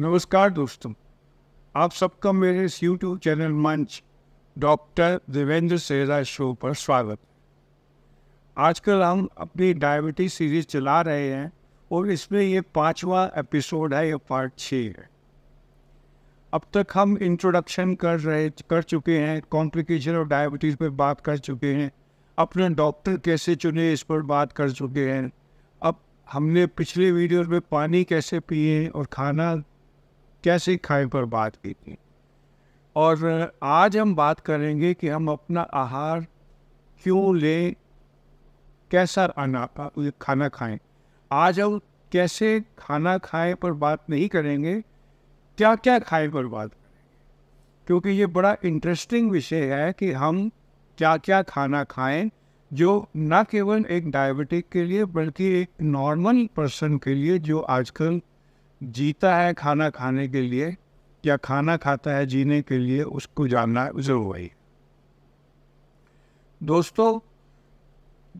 नमस्कार दोस्तों आप सबका मेरे इस यूट्यूब चैनल मंच डॉक्टर देवेंद्र सेजा शो पर स्वागत आजकल हम अपनी डायबिटीज सीरीज चला रहे हैं और इसमें ये पांचवा एपिसोड है ये पार्ट छः है अब तक हम इंट्रोडक्शन कर रहे कर चुके हैं कॉम्प्लिकेशन ऑफ डायबिटीज़ पर बात कर चुके हैं अपना डॉक्टर कैसे चुने इस पर बात कर चुके हैं अब हमने पिछले वीडियो में पानी कैसे पिए और खाना कैसे खाएं पर बात की थी और आज हम बात करेंगे कि हम अपना आहार क्यों लें कैसा आना खाना खाएं आज हम कैसे खाना खाएं पर बात नहीं करेंगे क्या क्या खाएं पर बात करेंगे क्योंकि ये बड़ा इंटरेस्टिंग विषय है कि हम क्या क्या खाना खाएं जो न केवल एक डायबिटिक के लिए बल्कि एक नॉर्मल पर्सन के लिए जो आजकल जीता है खाना खाने के लिए या खाना खाता है जीने के लिए उसको जानना जरूरी है दोस्तों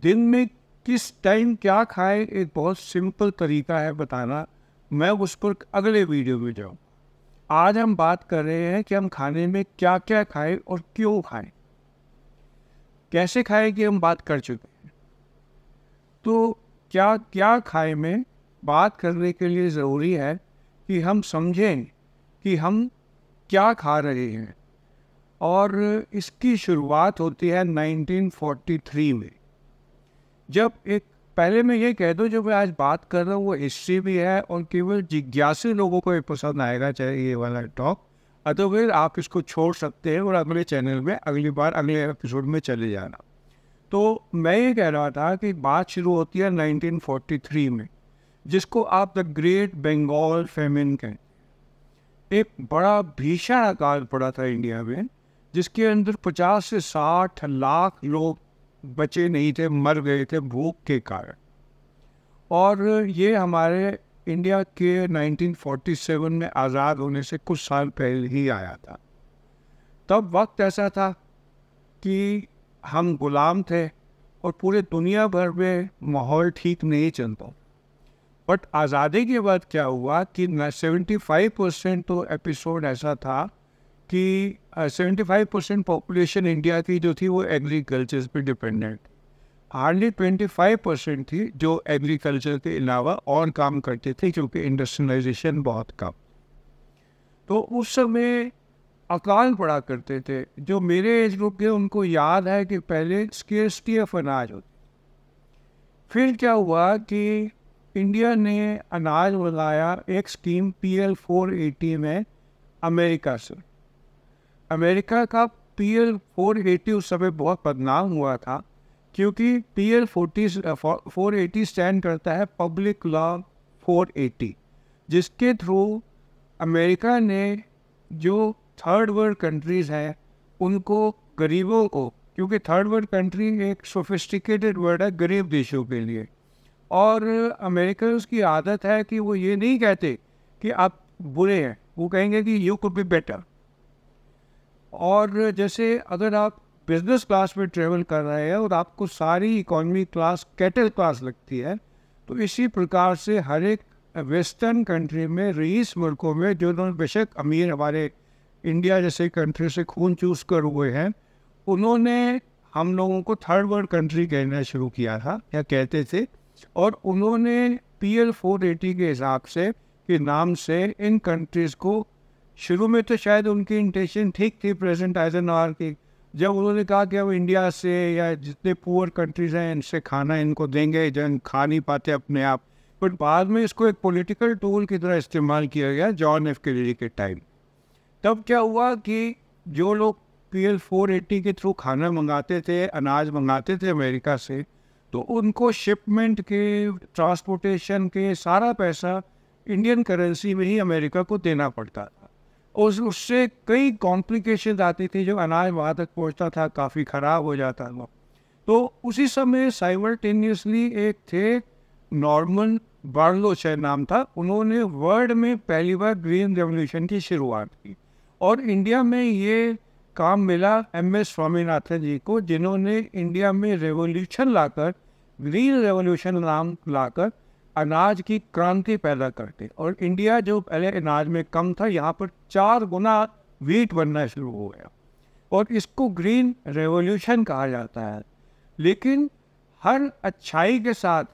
दिन में किस टाइम क्या खाएं एक बहुत सिंपल तरीका है बताना मैं उस पर अगले वीडियो में जाऊँ आज हम बात कर रहे हैं कि हम खाने में क्या क्या खाएं और क्यों खाएं कैसे खाएं कि हम बात कर चुके हैं तो क्या क्या खाएं में बात करने के लिए ज़रूरी है कि हम समझें कि हम क्या खा रहे हैं और इसकी शुरुआत होती है 1943 में जब एक पहले मैं ये कह दूँ जो मैं आज बात कर रहा हूँ वो हिस्ट्री भी है और केवल जिज्ञासु लोगों को ये पसंद आएगा चाहे ये वाला टॉक अदरवाइज आप इसको छोड़ सकते हैं और अगले चैनल में अगली बार अगले एपिसोड में चले जाना तो मैं ये कह रहा था कि बात शुरू होती है 1943 में जिसको आप द ग्रेट बंगाल फेमिन कहें एक बड़ा भीषण अकाल पड़ा था इंडिया में जिसके अंदर 50 से 60 लाख लोग बचे नहीं थे मर गए थे भूख के कारण और ये हमारे इंडिया के 1947 में आज़ाद होने से कुछ साल पहले ही आया था तब वक्त ऐसा था कि हम गुलाम थे और पूरे दुनिया भर में माहौल ठीक नहीं चलता बट आज़ादी के बाद क्या हुआ कि सेवेंटी फाइव परसेंट तो एपिसोड ऐसा था कि seventy five percent population India की जो थी वो एग्रीकल्चर पर dependent hardly twenty five percent थी जो एग्रीकल्चर के अलावा और काम करते थे क्योंकि इंडस्ट्रियलाइजेशन बहुत कम तो उस समय अकाल पड़ा करते थे जो मेरे एज ग्रुप के उनको याद है कि पहले स्केर्सटी ऑफ अनाज होती फिर क्या हुआ कि इंडिया ने अनाज मंगाया एक scheme P L four eighty में अमेरिका से अमेरिका का पी एल फोर एटी उस समय बहुत बदनाम हुआ था क्योंकि P L forty four eighty stand करता है पब्लिक लॉ फोर एटी जिसके थ्रू अमेरिका ने जो थर्ड वर्ल्ड कंट्रीज़ हैं उनको गरीबों को क्योंकि थर्ड वर्ल्ड कंट्री एक सोफिस्टिकेटेड वर्ड है गरीब देशों के लिए और अमेरिकन की आदत है कि वो ये नहीं कहते कि आप बुरे हैं वो कहेंगे कि यू कुड बी बेटर और जैसे अगर आप बिजनेस क्लास में ट्रेवल कर रहे हैं और आपको सारी इकोनॉमी क्लास कैटल क्लास लगती है तो इसी प्रकार से हर एक वेस्टर्न कंट्री में रईस मुल्कों में जो लोग बेशक अमीर हमारे इंडिया जैसे कंट्री से खून चूस कर हुए हैं उन्होंने हम लोगों को थर्ड वर्ल्ड कंट्री कहना शुरू किया था या कहते थे और उन्होंने पी एल फोर एटी के हिसाब से के नाम से इन कंट्रीज़ को शुरू में तो शायद उनकी इंटेंशन ठीक थी प्रेजेंट एज एन आर की जब उन्होंने कहा कि अब इंडिया से या जितने पुअर कंट्रीज़ हैं इनसे खाना इनको देंगे जन खा नहीं पाते अपने आप बट बाद में इसको एक पॉलिटिकल टूल की तरह इस्तेमाल किया गया जॉन एफ के के टाइम तब क्या हुआ कि जो लोग पी एल फोर एटी के थ्रू खाना मंगाते थे अनाज मंगाते थे अमेरिका से तो उनको शिपमेंट के ट्रांसपोर्टेशन के सारा पैसा इंडियन करेंसी में ही अमेरिका को देना पड़ता था उस उससे कई कॉम्प्लिकेशन आती थी जो अनाज वहाँ तक पहुँचता था काफ़ी ख़राब हो जाता था तो उसी समय साइमल्टेनियसली एक थे नॉर्मन बार्लो शह नाम था उन्होंने वर्ल्ड में पहली बार ग्रीन रेवोल्यूशन की शुरुआत की और इंडिया में ये काम मिला एम एस स्वामीनाथन जी को जिन्होंने इंडिया में रेवोल्यूशन लाकर ग्रीन रेवोल्यूशन नाम लाकर अनाज की क्रांति पैदा करते और इंडिया जो पहले अनाज में कम था यहाँ पर चार गुना वीट बनना शुरू हो गया और इसको ग्रीन रेवोल्यूशन कहा जाता है लेकिन हर अच्छाई के साथ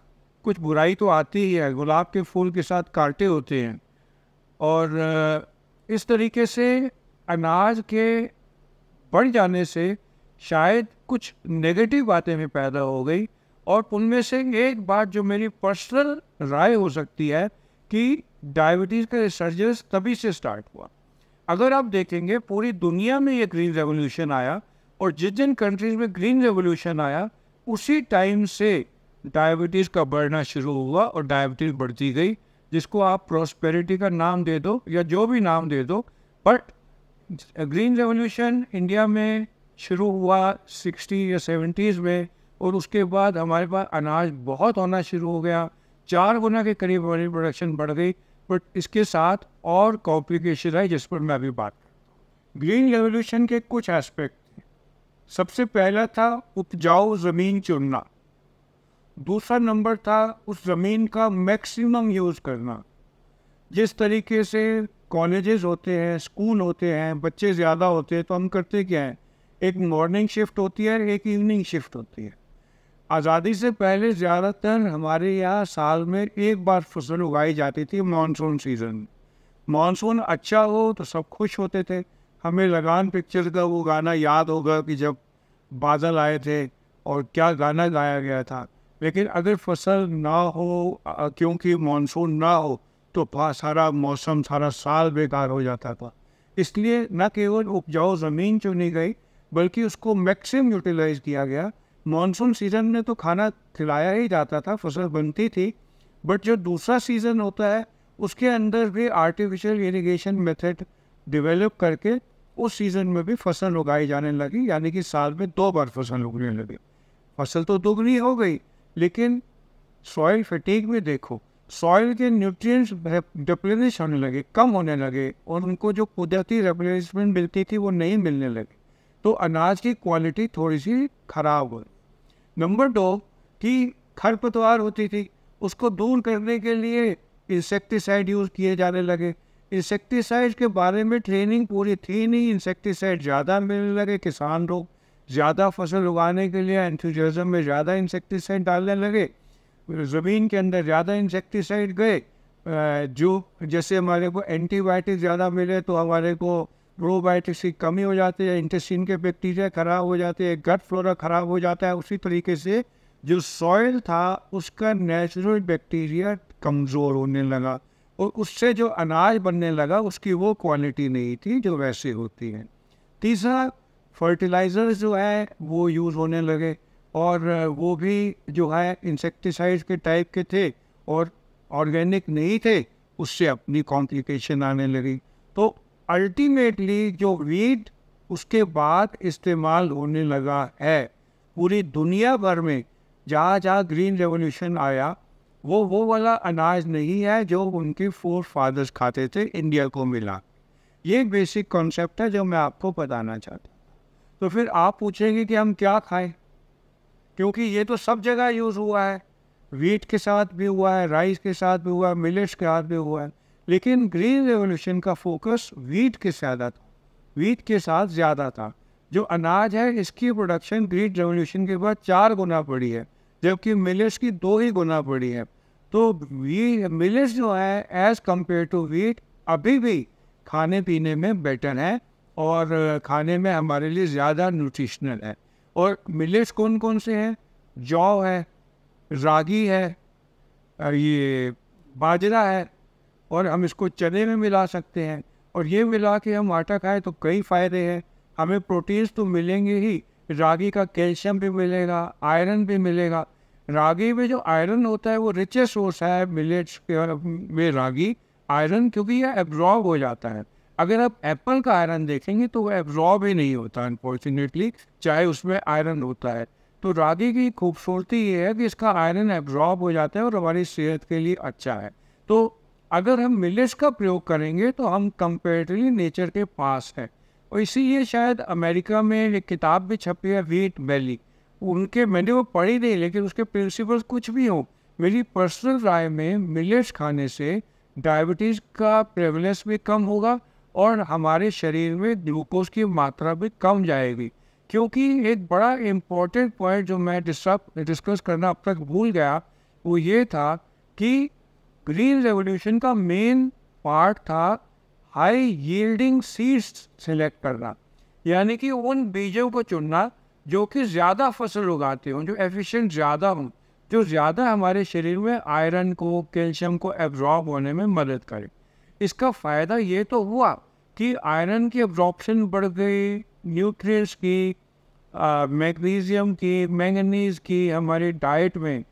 कुछ बुराई तो आती ही है गुलाब के फूल के साथ कांटे होते हैं और इस तरीके से अनाज के बढ़ जाने से शायद कुछ नेगेटिव बातें भी पैदा हो गई और उनमें से एक बात जो मेरी पर्सनल राय हो सकती है कि डायबिटीज़ का रिसर्जेंस तभी से स्टार्ट हुआ अगर आप देखेंगे पूरी दुनिया में ये ग्रीन रेवोल्यूशन आया और जिस जिन कंट्रीज़ में ग्रीन रेवोल्यूशन आया उसी टाइम से डायबिटीज़ का बढ़ना शुरू हुआ और डायबिटीज़ बढ़ती गई जिसको आप प्रॉस्पेरिटी का नाम दे दो या जो भी नाम दे दो बट ग्रीन रेवोल्यूशन इंडिया में शुरू हुआ सिक्सटी या सेवेंटीज़ में और उसके बाद हमारे पास अनाज बहुत होना शुरू हो गया चार गुना के करीब हमारी प्रोडक्शन बढ़ गई बट इसके साथ और कॉम्प्लिकेशन है जिस पर मैं अभी बात ग्रीन रेवोल्यूशन के कुछ एस्पेक्ट सबसे पहला था उपजाऊ ज़मीन चुनना दूसरा नंबर था उस ज़मीन का मैक्सिमम यूज़ करना जिस तरीके से कॉलेजेस होते हैं स्कूल होते हैं बच्चे ज़्यादा होते हैं तो हम करते क्या हैं एक मॉर्निंग शिफ्ट होती है एक इवनिंग शिफ्ट होती है आज़ादी से पहले ज़्यादातर हमारे यहाँ साल में एक बार फसल उगाई जाती थी मानसून सीज़न मानसून अच्छा हो तो सब खुश होते थे हमें लगान पिक्चर का वो गाना याद होगा कि जब बादल आए थे और क्या गाना गाया गया था लेकिन अगर फसल ना हो क्योंकि मानसून ना हो तो सारा मौसम सारा साल बेकार हो जाता था इसलिए न केवल उपजाऊ ज़मीन चुनी गई बल्कि उसको मैक्सिम यूटिलाइज किया गया मानसून सीज़न में तो खाना खिलाया ही जाता था फसल बनती थी बट जो दूसरा सीज़न होता है उसके अंदर भी आर्टिफिशियल इरिगेशन मेथड डेवलप करके उस सीज़न में भी फसल उगाई जाने लगी यानी कि साल में दो बार फसल उगने लगी फसल तो दोगुनी हो गई लेकिन सॉइल फटीक में देखो सॉइल के न्यूट्रिएंट्स डिप्लिनिश होने लगे कम होने लगे और उनको जो कुदरती रिप्लेसमेंट मिलती थी वो नहीं मिलने लगी तो अनाज की क्वालिटी थोड़ी सी ख़राब हुई नंबर दो कि खरपतवार होती थी उसको दूर करने के लिए इंसेक्टिसाइड यूज़ किए जाने लगे इंसेक्टिसाइड के बारे में ट्रेनिंग पूरी थी नहीं इंसेक्टिसाइड ज़्यादा मिलने लगे किसान लोग ज़्यादा फसल उगाने के लिए एंथुजम में ज़्यादा इंसेक्टिसाइड डालने लगे ज़मीन के अंदर ज़्यादा इंसेक्टिसाइड गए जो जैसे हमारे को एंटीबायोटिक ज़्यादा मिले तो हमारे को प्रोबायोटिक्स की कमी हो जाती है इंटेस्टिन के बैक्टीरिया ख़राब हो जाते हैं गट फ्लोरा ख़राब हो जाता है उसी तरीके से जो सॉइल था उसका नेचुरल बैक्टीरिया कमज़ोर होने लगा और उससे जो अनाज बनने लगा उसकी वो क्वालिटी नहीं थी जो वैसे होती है तीसरा फर्टिलाइज़र जो है वो यूज़ होने लगे और वो भी जो है इंसेक्टिसाइड के टाइप के थे और ऑर्गेनिक नहीं थे उससे अपनी कॉम्प्लिकेशन आने लगी तो अल्टीमेटली जो वीड उसके बाद इस्तेमाल होने लगा है पूरी दुनिया भर में जहाँ जहाँ ग्रीन रेवोल्यूशन आया वो वो वाला अनाज नहीं है जो उनके फोर फादर्स खाते थे इंडिया को मिला ये बेसिक कॉन्सेप्ट है जो मैं आपको बताना चाहता तो फिर आप पूछेंगे कि हम क्या खाएं क्योंकि ये तो सब जगह यूज़ हुआ है वीट के साथ भी हुआ है राइस के साथ भी हुआ है मिलेट्स के साथ भी हुआ है लेकिन ग्रीन रेवोल्यूशन का फोकस वीट के ज़्यादा था वीट के साथ ज़्यादा था जो अनाज है इसकी प्रोडक्शन ग्रीन रेवोल्यूशन के बाद चार गुना पड़ी है जबकि मिलेट्स की दो ही गुना पड़ी है तो मिलेट्स जो है एज़ कम्पेयर टू वीट अभी भी खाने पीने में बेटर है और खाने में हमारे लिए ज़्यादा न्यूट्रिशनल है और मिलेट्स कौन कौन से हैं जौ है रागी है ये बाजरा है और हम इसको चने में मिला सकते हैं और ये मिला के हम आटा खाएं तो कई फ़ायदे हैं हमें प्रोटीन्स तो मिलेंगे ही रागी का कैल्शियम भी मिलेगा आयरन भी मिलेगा रागी में जो आयरन होता है वो रिचेस्ट सोर्स है मिलेट्स में रागी आयरन क्योंकि यह एब्जॉर्ब हो जाता है अगर आप एप्पल का आयरन देखेंगे तो वो एब्जॉर्ब ही नहीं होता अनफॉर्चुनेटली चाहे उसमें आयरन होता है तो रागी की खूबसूरती ये है कि इसका आयरन एब्जॉर्ब हो जाता है और हमारी सेहत के लिए अच्छा है तो अगर हम मिलेट्स का प्रयोग करेंगे तो हम कंपेरेटिवली नेचर के पास हैं और इसीलिए शायद अमेरिका में एक किताब भी छपी है वीट वैली उनके मैंने वो पढ़ी नहीं लेकिन उसके प्रिंसिपल कुछ भी हों मेरी पर्सनल राय में मिलेट्स खाने से डायबिटीज़ का प्रेवलेंस भी कम होगा और हमारे शरीर में ग्लूकोज की मात्रा भी कम जाएगी क्योंकि एक बड़ा इम्पॉर्टेंट पॉइंट जो मैं डिस्टर्ब डिस्कस करना अब तक भूल गया वो ये था कि ग्रीन रेवोल्यूशन का मेन पार्ट था हाई यील्डिंग सीड्स सेलेक्ट करना यानी कि उन बीजों को चुनना जो कि ज़्यादा फसल उगाते हों जो एफिशिएंट ज़्यादा हों जो ज़्यादा हमारे शरीर में आयरन को कैल्शियम को एब्जॉर्ब होने में मदद करें इसका फ़ायदा ये तो हुआ कि आयरन की अब्जॉर्प्शन बढ़ गई न्यूट्रिएंट्स की मैग्नीशियम की मैंगनीज की हमारी डाइट में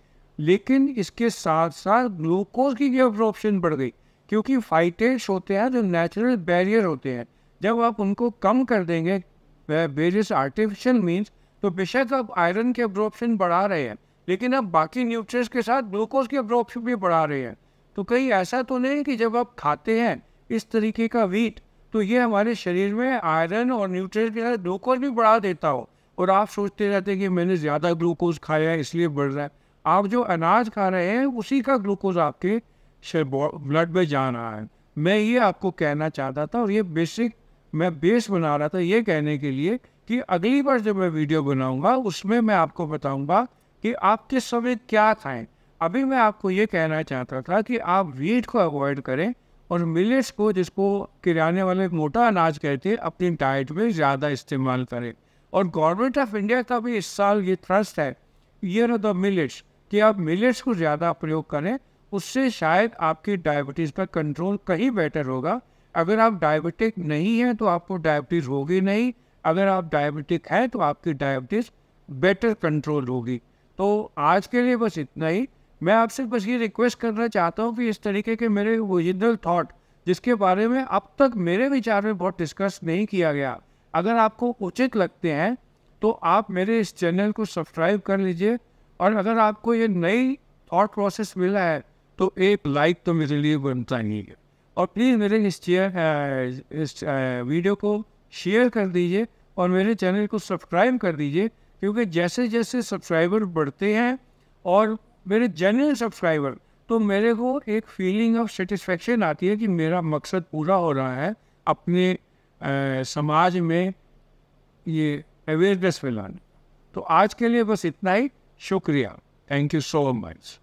लेकिन इसके साथ साथ ग्लूकोज की अब्जॉर्प्शन बढ़ गई क्योंकि फाइटेट्स होते हैं जो नेचुरल बैरियर होते हैं जब आप उनको कम कर देंगे वेरियस आर्टिफिशियल मीन्स तो बेशक आप आयरन के अब्जॉर्प्शन बढ़ा रहे हैं लेकिन अब बाकी न्यूट्रिएंट्स के साथ ग्लूकोज की अब्जॉर्प्शन भी बढ़ा रहे हैं तो कहीं ऐसा तो नहीं कि जब आप खाते हैं इस तरीके का वीट तो ये हमारे शरीर में आयरन और न्यूट्रिएंट के साथ ग्लूकोज भी बढ़ा देता हो और आप सोचते रहते हैं कि मैंने ज़्यादा ग्लूकोज खाया है इसलिए बढ़ रहा है आप जो अनाज खा रहे हैं उसी का ग्लूकोज आपके ब्लड में जा रहा है मैं ये आपको कहना चाहता था और ये बेसिक मैं बेस बना रहा था ये कहने के लिए कि अगली बार जब मैं वीडियो बनाऊंगा उसमें मैं आपको बताऊंगा कि आप किस समय क्या खाएं अभी मैं आपको ये कहना चाहता था कि आप वीट को अवॉइड करें और मिलेट्स को जिसको किराने वाले मोटा अनाज कहते हैं अपनी डाइट में ज़्यादा इस्तेमाल करें और गवर्नमेंट ऑफ इंडिया का भी इस साल ये थ्रस्ट है ईयर ऑफ द मिलेट्स कि आप मिलेट्स को ज़्यादा प्रयोग करें उससे शायद आपकी डायबिटीज़ पर कंट्रोल कहीं बेटर होगा अगर आप डायबिटिक नहीं हैं तो आपको डायबिटीज़ होगी नहीं अगर आप डायबिटिक हैं तो आपकी डायबिटीज़ बेटर कंट्रोल होगी तो आज के लिए बस इतना ही मैं आपसे बस ये रिक्वेस्ट करना चाहता हूँ कि इस तरीके के मेरे ओरिजिनल थाट जिसके बारे में अब तक मेरे विचार में बहुत डिस्कस नहीं किया गया अगर आपको उचित लगते हैं तो आप मेरे इस चैनल को सब्सक्राइब कर लीजिए और अगर आपको ये नई थाट प्रोसेस मिला है तो एक लाइक तो मेरे लिए बनता ही है और प्लीज़ मेरे इस चेयर इस वीडियो को शेयर कर दीजिए और मेरे चैनल को सब्सक्राइब कर दीजिए क्योंकि जैसे जैसे सब्सक्राइबर बढ़ते हैं और मेरे जनरल सब्सक्राइबर तो मेरे को एक फीलिंग ऑफ सेटिस्फेक्शन आती है कि मेरा मकसद पूरा हो रहा है अपने आ, समाज में ये अवेयरनेस फैलाने तो आज के लिए बस इतना ही शुक्रिया थैंक यू सो मच